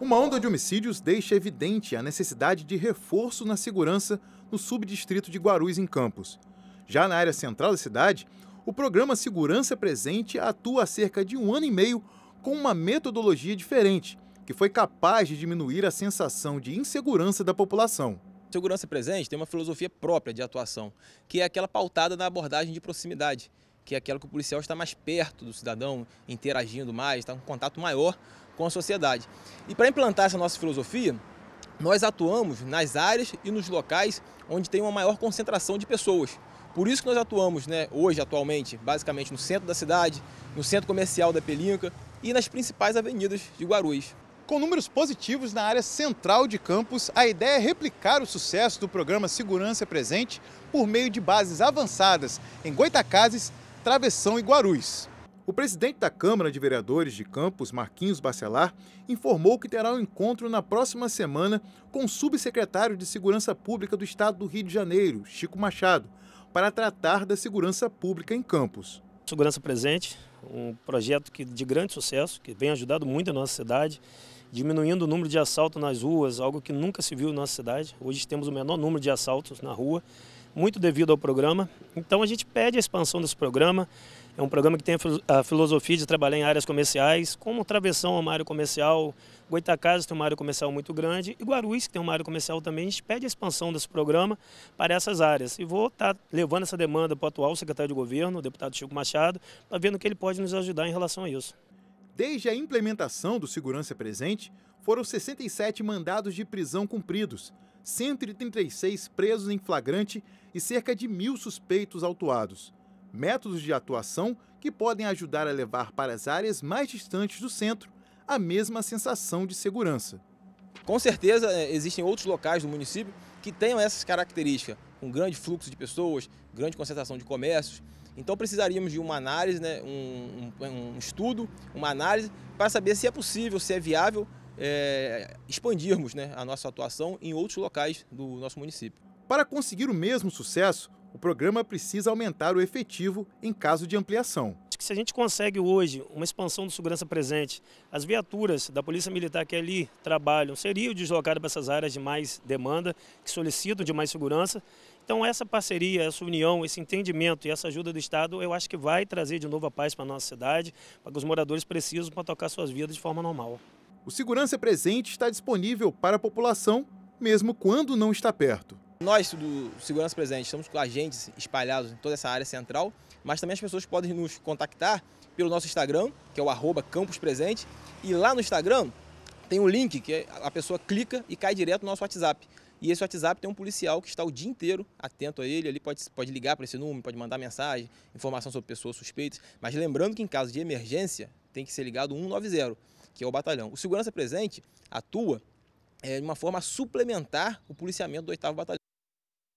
Uma onda de homicídios deixa evidente a necessidade de reforço na segurança no subdistrito de Guarulhos, em Campos. Já na área central da cidade, o programa Segurança Presente atua há cerca de um ano e meio com uma metodologia diferente, que foi capaz de diminuir a sensação de insegurança da população. Segurança Presente tem uma filosofia própria de atuação, que é aquela pautada na abordagem de proximidade que é aquela que o policial está mais perto do cidadão, interagindo mais, está com um contato maior com a sociedade. E para implantar essa nossa filosofia, nós atuamos nas áreas e nos locais onde tem uma maior concentração de pessoas. Por isso que nós atuamos né, hoje, atualmente, basicamente no centro da cidade, no centro comercial da Pelinca e nas principais avenidas de Guarulhos. Com números positivos na área central de campus, a ideia é replicar o sucesso do programa Segurança Presente por meio de bases avançadas em Goitacazes Travessão e Guarus. O presidente da Câmara de Vereadores de Campos, Marquinhos Bacelar, informou que terá um encontro na próxima semana com o subsecretário de Segurança Pública do Estado do Rio de Janeiro, Chico Machado, para tratar da segurança pública em Campos. Segurança Presente, um projeto que, de grande sucesso, que vem ajudando muito a nossa cidade, diminuindo o número de assaltos nas ruas, algo que nunca se viu na nossa cidade. Hoje temos o menor número de assaltos na rua muito devido ao programa. Então a gente pede a expansão desse programa. É um programa que tem a filosofia de trabalhar em áreas comerciais, como Travessão é uma área comercial, Goitacazes tem uma área comercial muito grande e Guarulhos, que tem uma área comercial também. A gente pede a expansão desse programa para essas áreas. E vou estar tá levando essa demanda para o atual secretário de governo, o deputado Chico Machado, para ver no que ele pode nos ajudar em relação a isso. Desde a implementação do Segurança Presente, foram 67 mandados de prisão cumpridos, 136 presos em flagrante e cerca de mil suspeitos autuados. Métodos de atuação que podem ajudar a levar para as áreas mais distantes do centro a mesma sensação de segurança. Com certeza é, existem outros locais do município que tenham essas características, um grande fluxo de pessoas, grande concentração de comércios. Então precisaríamos de uma análise, né, um, um, um estudo, uma análise para saber se é possível, se é viável é, expandirmos né, a nossa atuação em outros locais do nosso município. Para conseguir o mesmo sucesso, o programa precisa aumentar o efetivo em caso de ampliação. Se a gente consegue hoje uma expansão do segurança presente, as viaturas da Polícia Militar que ali trabalham seriam deslocadas para essas áreas de mais demanda, que solicitam de mais segurança. Então essa parceria, essa união, esse entendimento e essa ajuda do Estado, eu acho que vai trazer de novo a paz para a nossa cidade, para que os moradores precisam para tocar suas vidas de forma normal. O segurança presente está disponível para a população, mesmo quando não está perto. Nós do Segurança Presente estamos com agentes espalhados em toda essa área central, mas também as pessoas podem nos contactar pelo nosso Instagram, que é o arroba e lá no Instagram tem um link que a pessoa clica e cai direto no nosso WhatsApp. E esse WhatsApp tem um policial que está o dia inteiro atento a ele, ele pode, pode ligar para esse número, pode mandar mensagem, informação sobre pessoas suspeitas, mas lembrando que em caso de emergência tem que ser ligado 190 que é o batalhão. O segurança presente atua é, de uma forma a suplementar o policiamento do 8 Batalhão.